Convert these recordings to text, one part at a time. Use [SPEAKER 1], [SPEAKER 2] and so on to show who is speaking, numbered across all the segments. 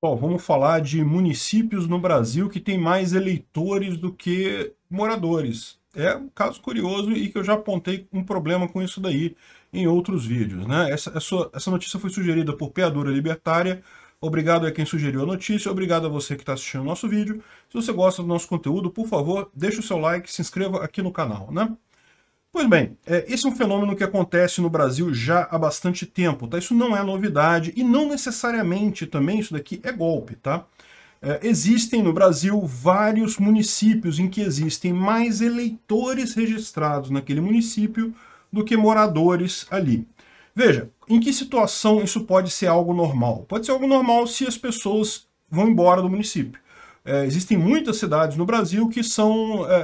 [SPEAKER 1] Bom, vamos falar de municípios no Brasil que tem mais eleitores do que moradores. É um caso curioso e que eu já apontei um problema com isso daí em outros vídeos. Né? Essa, essa, essa notícia foi sugerida por Peadora Libertária. Obrigado a quem sugeriu a notícia, obrigado a você que está assistindo o nosso vídeo. Se você gosta do nosso conteúdo, por favor, deixe o seu like, se inscreva aqui no canal. Né? Pois bem, é, esse é um fenômeno que acontece no Brasil já há bastante tempo, tá? Isso não é novidade e não necessariamente também isso daqui é golpe, tá? É, existem no Brasil vários municípios em que existem mais eleitores registrados naquele município do que moradores ali. Veja, em que situação isso pode ser algo normal? Pode ser algo normal se as pessoas vão embora do município. É, existem muitas cidades no Brasil que são é,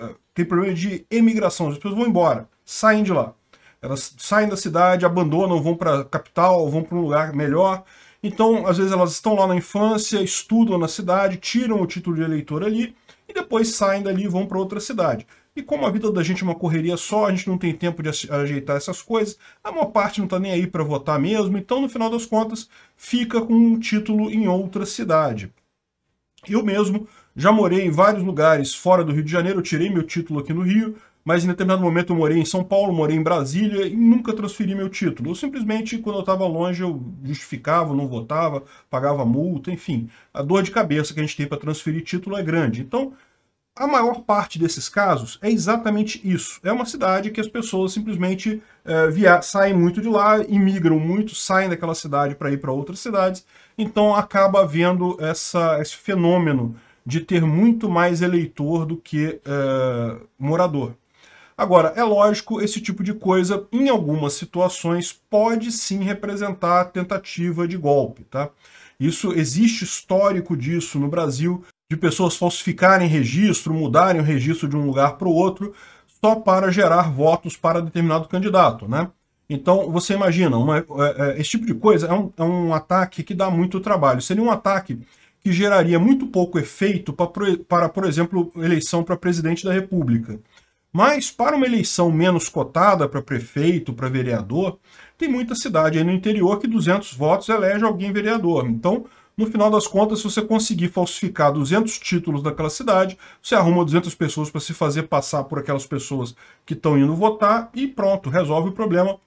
[SPEAKER 1] é, é tem problema de emigração, as pessoas vão embora, saem de lá. Elas saem da cidade, abandonam, vão para a capital, vão para um lugar melhor. Então, às vezes elas estão lá na infância, estudam na cidade, tiram o título de eleitor ali e depois saem dali e vão para outra cidade. E como a vida da gente é uma correria só, a gente não tem tempo de ajeitar essas coisas, a maior parte não está nem aí para votar mesmo, então no final das contas fica com um título em outra cidade. Eu mesmo já morei em vários lugares fora do Rio de Janeiro, tirei meu título aqui no Rio, mas em determinado momento eu morei em São Paulo, morei em Brasília e nunca transferi meu título. Eu simplesmente, quando eu estava longe, eu justificava, não votava, pagava multa, enfim. A dor de cabeça que a gente tem para transferir título é grande. Então, a maior parte desses casos é exatamente isso. É uma cidade que as pessoas simplesmente é, saem muito de lá, imigram muito, saem daquela cidade para ir para outras cidades então acaba havendo essa, esse fenômeno de ter muito mais eleitor do que é, morador. Agora, é lógico, esse tipo de coisa, em algumas situações, pode sim representar tentativa de golpe. Tá? Isso existe histórico disso no Brasil, de pessoas falsificarem registro, mudarem o registro de um lugar para o outro, só para gerar votos para determinado candidato. Né? Então, você imagina, uma, é, é, esse tipo de coisa é um, é um ataque que dá muito trabalho. Seria um ataque que geraria muito pouco efeito para, para por exemplo, eleição para presidente da República. Mas para uma eleição menos cotada para prefeito, para vereador, tem muita cidade aí no interior que 200 votos elege alguém vereador. Então, no final das contas, se você conseguir falsificar 200 títulos daquela cidade, você arruma 200 pessoas para se fazer passar por aquelas pessoas que estão indo votar e pronto, resolve o problema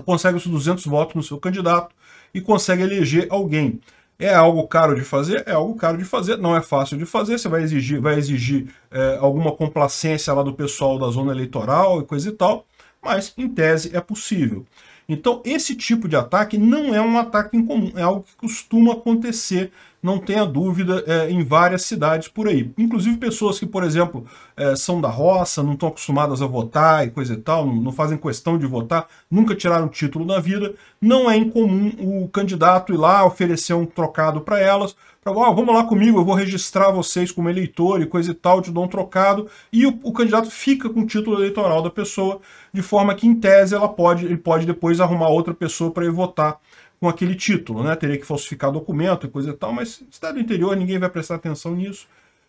[SPEAKER 1] consegue os 200 votos no seu candidato e consegue eleger alguém. É algo caro de fazer? É algo caro de fazer, não é fácil de fazer, você vai exigir, vai exigir é, alguma complacência lá do pessoal da zona eleitoral e coisa e tal, mas em tese é possível. Então esse tipo de ataque não é um ataque incomum, é algo que costuma acontecer não tenha dúvida, é, em várias cidades por aí. Inclusive pessoas que, por exemplo, é, são da roça, não estão acostumadas a votar e coisa e tal, não, não fazem questão de votar, nunca tiraram título na vida, não é incomum o candidato ir lá oferecer um trocado para elas, para, ah, vamos lá comigo, eu vou registrar vocês como eleitor e coisa e tal, te dou um trocado, e o, o candidato fica com o título eleitoral da pessoa, de forma que, em tese, ela pode, ele pode depois arrumar outra pessoa para ir votar com aquele título, né? Teria que falsificar documento e coisa e tal, mas estado do interior ninguém vai prestar atenção nisso.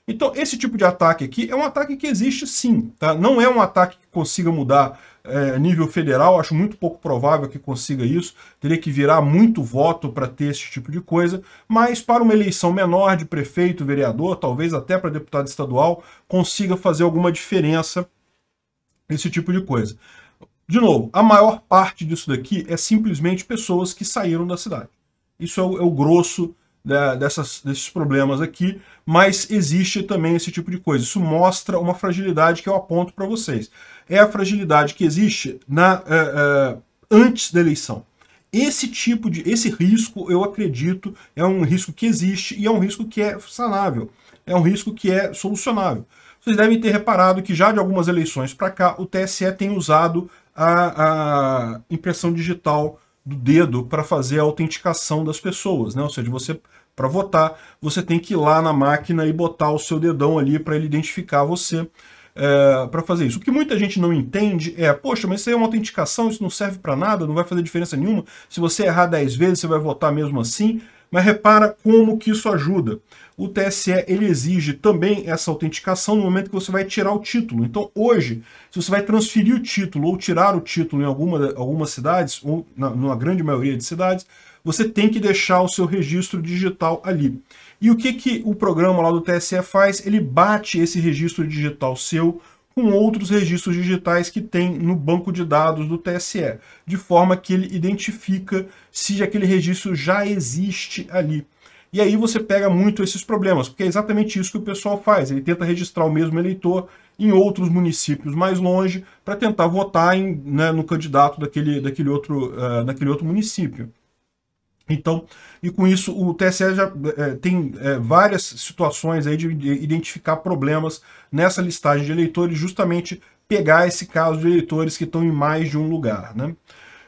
[SPEAKER 1] Então, esse tipo de ataque aqui é um ataque que existe sim, tá? Não é um ataque que consiga mudar é, nível federal, acho muito pouco provável que consiga isso, teria que virar muito voto para ter esse tipo de coisa, mas para uma eleição menor de prefeito, vereador, talvez até para deputado estadual, consiga fazer alguma diferença esse tipo de coisa. De novo, a maior parte disso daqui é simplesmente pessoas que saíram da cidade. Isso é o, é o grosso dessas, desses problemas aqui, mas existe também esse tipo de coisa. Isso mostra uma fragilidade que eu aponto para vocês. É a fragilidade que existe na, eh, eh, antes da eleição. Esse tipo de, esse risco, eu acredito, é um risco que existe e é um risco que é sanável. É um risco que é solucionável. Vocês devem ter reparado que já de algumas eleições para cá, o TSE tem usado a, a impressão digital do dedo para fazer a autenticação das pessoas, né? Ou seja, você para votar, você tem que ir lá na máquina e botar o seu dedão ali para ele identificar você é, para fazer isso. O que muita gente não entende é, poxa, mas isso aí é uma autenticação, isso não serve para nada, não vai fazer diferença nenhuma. Se você errar 10 vezes, você vai votar mesmo assim. Mas repara como que isso ajuda. O TSE ele exige também essa autenticação no momento que você vai tirar o título. Então, hoje, se você vai transferir o título ou tirar o título em alguma, algumas cidades, ou na, numa grande maioria de cidades, você tem que deixar o seu registro digital ali. E o que, que o programa lá do TSE faz? Ele bate esse registro digital seu com outros registros digitais que tem no banco de dados do TSE, de forma que ele identifica se aquele registro já existe ali. E aí você pega muito esses problemas, porque é exatamente isso que o pessoal faz. Ele tenta registrar o mesmo eleitor em outros municípios mais longe para tentar votar em, né, no candidato daquele, daquele, outro, uh, daquele outro município. Então, e com isso o TSE já é, tem é, várias situações aí de, de, identificar problemas nessa listagem de eleitores, justamente pegar esse caso de eleitores que estão em mais de um lugar, né?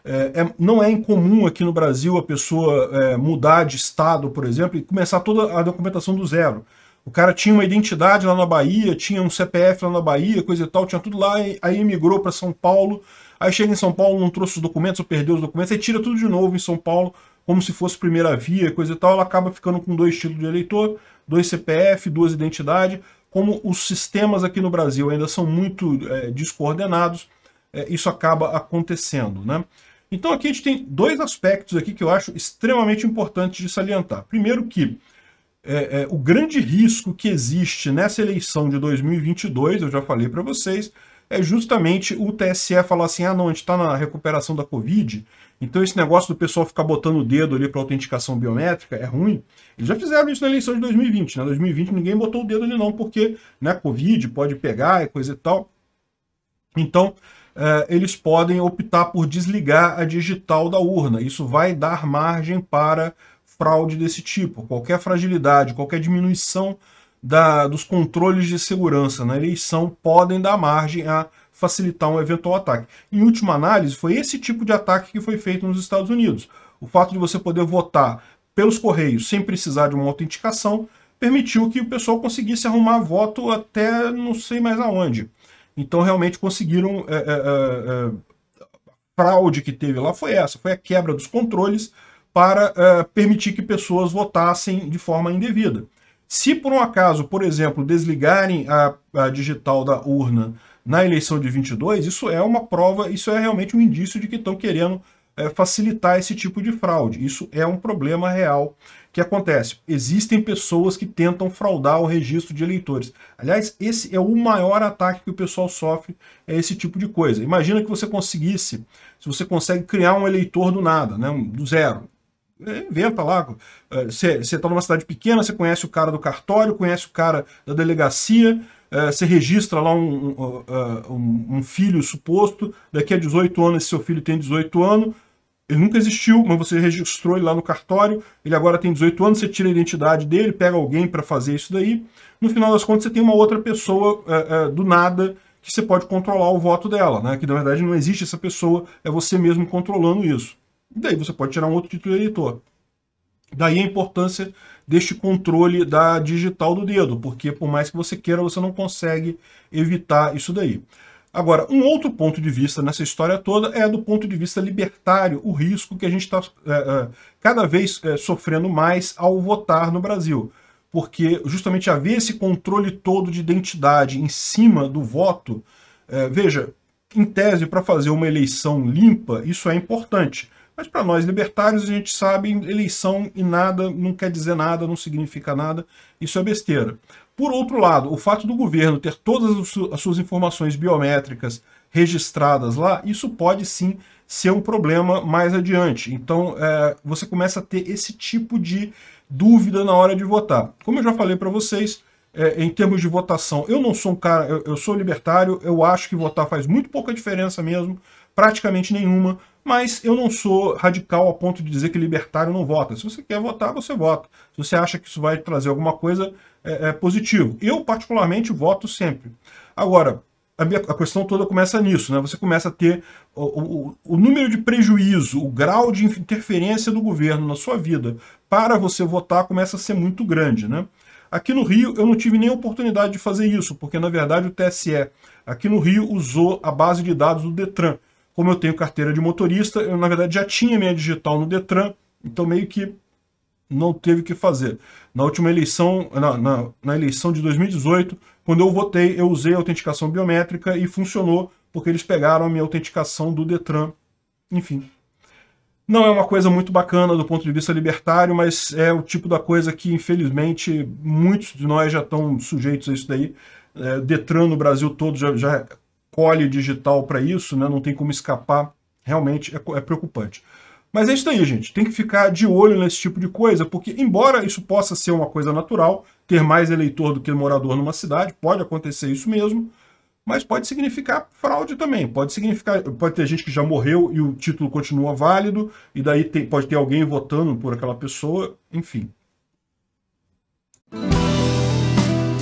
[SPEAKER 1] É, é não é incomum aqui no Brasil a pessoa é, mudar de estado, por exemplo, e começar toda a documentação do zero. O cara tinha uma identidade lá na Bahia, tinha um CPF lá na Bahia, coisa e tal, tinha tudo lá, aí emigrou para São Paulo, aí chega em São Paulo, não trouxe os documentos, ou perdeu os documentos, aí tira tudo de novo em São Paulo, como se fosse primeira via, coisa e tal, ela acaba ficando com dois títulos de eleitor, dois CPF, duas identidades, como os sistemas aqui no Brasil ainda são muito é, descoordenados, é, isso acaba acontecendo, né? Então aqui a gente tem dois aspectos aqui que eu acho extremamente importantes de salientar. Primeiro que é, é, o grande risco que existe nessa eleição de 2022, eu já falei para vocês, é justamente o TSE falar assim, ah, não, a gente está na recuperação da Covid, então esse negócio do pessoal ficar botando o dedo ali para autenticação biométrica é ruim. Eles já fizeram isso na eleição de 2020, né? 2020 ninguém botou o dedo ali não, porque né, Covid pode pegar e coisa e tal. Então, é, eles podem optar por desligar a digital da urna. Isso vai dar margem para fraude desse tipo, qualquer fragilidade, qualquer diminuição da, dos controles de segurança na né? eleição podem dar margem a facilitar um eventual ataque. Em última análise, foi esse tipo de ataque que foi feito nos Estados Unidos. O fato de você poder votar pelos correios sem precisar de uma autenticação permitiu que o pessoal conseguisse arrumar voto até não sei mais aonde. Então realmente conseguiram é, é, é, fraude que teve lá foi essa, foi a quebra dos controles para uh, permitir que pessoas votassem de forma indevida. Se por um acaso, por exemplo, desligarem a, a, digital da urna na eleição de 22, isso é uma prova, isso é realmente um indício de que estão querendo eh, facilitar esse tipo de fraude. Isso é um problema real que acontece. Existem pessoas que tentam fraudar o registro de eleitores. Aliás, esse é o maior ataque que o pessoal sofre, é esse tipo de coisa. Imagina que você conseguisse, se você consegue criar um eleitor do nada, né, do zero, é, inventa lá. Você é, está numa cidade pequena, você conhece o cara do cartório, conhece o cara da delegacia, você é, registra lá um, uh, uh, um, um, filho suposto, daqui a 18 anos, esse seu filho tem 18 anos, ele nunca existiu, mas você registrou ele lá no cartório, ele agora tem 18 anos, você tira a identidade dele, pega alguém para fazer isso daí, no final das contas você tem uma outra pessoa do nada que você pode controlar o voto dela, né? que na verdade não existe essa pessoa, é você mesmo controlando isso. E daí você pode tirar um outro título de eleitor. Daí a importância deste controle da digital do dedo, porque por mais que você queira, você não consegue evitar isso daí. Agora, um outro ponto de vista nessa história toda é do ponto de vista libertário, o risco que a gente está é, é, cada vez é, sofrendo mais ao votar no Brasil. Porque justamente haver esse controle todo de identidade em cima do voto, é, veja, em tese, para fazer uma eleição limpa, isso é importante mas para nós libertários, a gente sabe, eleição e nada não quer dizer nada, não significa nada, isso é besteira. Por outro lado, o fato do governo ter todas as suas informações biométricas registradas lá, isso pode sim ser um problema mais adiante. Então, é, você começa a ter esse tipo de dúvida na hora de votar. Como eu já falei para vocês, é, em termos de votação, eu não sou um cara, eu, eu sou libertário, eu acho que votar faz muito pouca diferença mesmo, praticamente nenhuma, mas eu não sou radical ao ponto de dizer que libertário não vota. Se você quer votar, você vota. Se você acha que isso vai trazer alguma coisa, é, é positivo. Eu, particularmente, voto sempre. Agora, a, minha, a, questão toda começa nisso, né? Você começa a ter o, o, o, número de prejuízo, o grau de interferência do governo na sua vida para você votar começa a ser muito grande, né? Aqui no Rio eu não tive nem oportunidade de fazer isso, porque na verdade o TSE aqui no Rio usou a base de dados do Detran, como eu tenho carteira de motorista, eu na verdade já tinha minha digital no Detran, então meio que não teve o que fazer. Na última eleição, na, na, na, eleição de 2018, quando eu votei, eu usei a autenticação biométrica e funcionou, porque eles pegaram a minha autenticação do Detran. Enfim. Não é uma coisa muito bacana do ponto de vista libertário, mas é o tipo da coisa que, infelizmente, muitos de nós já estão sujeitos a isso daí. É, Detran no Brasil todo já, já colhe digital para isso, né? não tem como escapar, realmente é, é preocupante. Mas é isso aí, gente. Tem que ficar de olho nesse tipo de coisa, porque, embora isso possa ser uma coisa natural, ter mais eleitor do que morador numa cidade, pode acontecer isso mesmo, mas pode significar fraude também. Pode significar, pode ter gente que já morreu e o título continua válido, e daí tem, pode ter alguém votando por aquela pessoa, enfim.